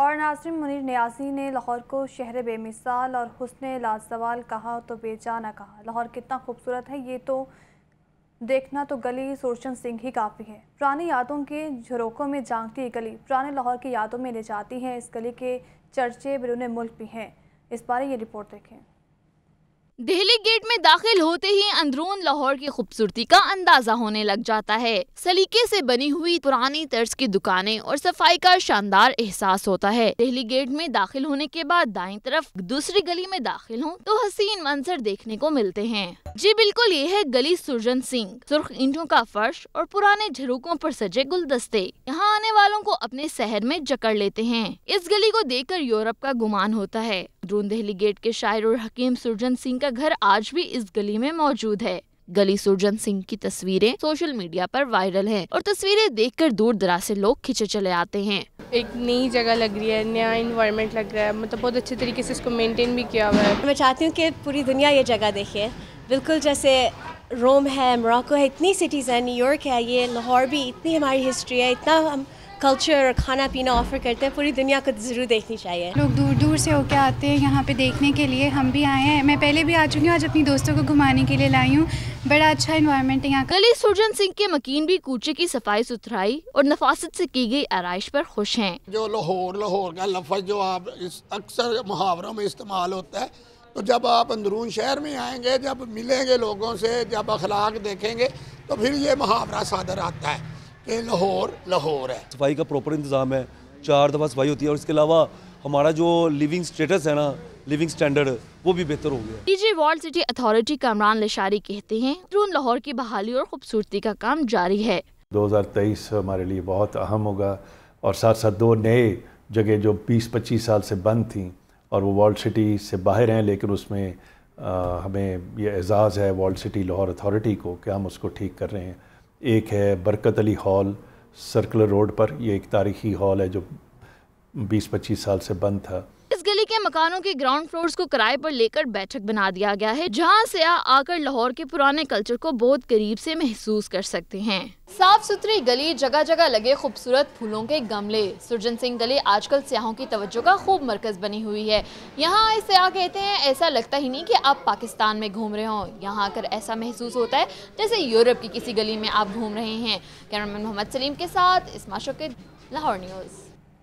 और नाजरन मुनीर न्यासी ने लाहौर को शहर बेमिसाल और हसन लाजवाल कहा तो बेचाना कहा लाहौर कितना खूबसूरत है ये तो देखना तो गली सुरशन सिंह ही काफ़ी है पुरानी यादों के झरोकों में जागती गली पुराने लाहौर की यादों में ले जाती है इस गली के चर्चे बिरुने मुल्क भी हैं इस बारे ये रिपोर्ट देखें दिल्ली गेट में दाखिल होते ही अंदरून लाहौर की खूबसूरती का अंदाजा होने लग जाता है सलीके से बनी हुई पुरानी तर्ज की दुकानें और सफाई का शानदार एहसास होता है दिल्ली गेट में दाखिल होने के बाद दाईं तरफ दूसरी गली में दाखिल हूँ तो हसीन मंजर देखने को मिलते हैं जी बिल्कुल ये है गली सुरजन सिंह सुर्ख ईंटों का फर्श और पुराने झरूकों आरोप सजे गुलदस्ते यहाँ वालों को अपने शहर में जकड़ लेते हैं इस गली को देखकर यूरोप का गुमान होता है द्रून दहली गेट के शायर और हकीम सुरजन सिंह का घर आज भी इस गली में मौजूद है गली सुरजन सिंह की तस्वीरें सोशल मीडिया पर वायरल हैं और तस्वीरें देखकर दूर दराज से लोग खींचे चले आते हैं एक नई जगह लग रही है नया इन्वायरमेंट लग रहा है मतलब बहुत अच्छे तरीके से इसको मेंटेन भी किया हुआ है मैं चाहती हूँ कि पूरी दुनिया ये जगह देखे बिल्कुल जैसे रोम है मोरक्को है इतनी सिटीज़ है न्यूयॉर्क है ये लाहौर भी इतनी हमारी हिस्ट्री है इतना हम कल्चर और खाना पीना ऑफर करते हैं पूरी दुनिया को ज़रूर देखनी चाहिए लोग दूर दूर से होकर आते हैं यहाँ पे देखने के लिए हम भी आए हैं मैं पहले भी आ चुकी हूँ आज अपनी दोस्तों को घुमाने के लिए लाई हूँ बड़ा अच्छा इन्वायरमेंट है यहाँ का कली सुरजन सिंह के मकीन भी कूचे की सफाई सुथराई और नफासत से की गई आरइश पर खुश हैं जो लाहौर लाहौर का लफज जो आप अक्सर मुहावरों में इस्तेमाल होता है तो जब आप अंदरून शहर में आएंगे जब मिलेंगे लोगों से जब अखलाक देखेंगे तो फिर ये मुहावरा सादर आता है ये लाहौर लाहौर है सफाई का प्रॉपर इंतज़ाम है चार दफ़ा सफाई होती है और इसके अलावा हमारा जो लिविंग स्टेटस है ना लिविंग स्टैंडर्ड वो भी बेहतर हो गया DG walled city authority Kamran Lashari कहते हैं ड्रोन लाहौर की बहाली और खूबसूरती का काम जारी है 2023 हमारे लिए बहुत अहम होगा और साथ साथ दो नए जगह जो 20-25 साल से बंद थी और वो वर्ल्ड सिटी से बाहर हैं लेकिन उसमें आ, हमें ये एजाज़ है वर्ल्ड सिटी लाहौर अथॉरिटी को कि हम उसको ठीक कर रहे हैं एक है बरकत अली हॉल सर्कुलर रोड पर ये एक तारीखी हॉल है जो 20-25 साल से बंद था इस गली के मकानों के ग्राउंड फ्लोर्स को किराए पर लेकर बैठक बना दिया गया है जहां से आकर लाहौर के पुराने कल्चर को बहुत करीब से महसूस कर सकते हैं साफ सुथरी गली जगह जगह लगे खूबसूरत फूलों के गमले सुरजन सिंह गली आजकल सयाहों की तवज्जो का खूब मरकज बनी हुई है यहाँ आए सयाह कहते हैं ऐसा लगता ही नहीं कि आप पाकिस्तान में घूम रहे हो यहाँ आकर ऐसा महसूस होता है जैसे यूरोप की किसी गली में आप घूम रहे हैं कैमरामैन मोहम्मद सलीम के साथ इसमा शोकित लाहौर न्यूज़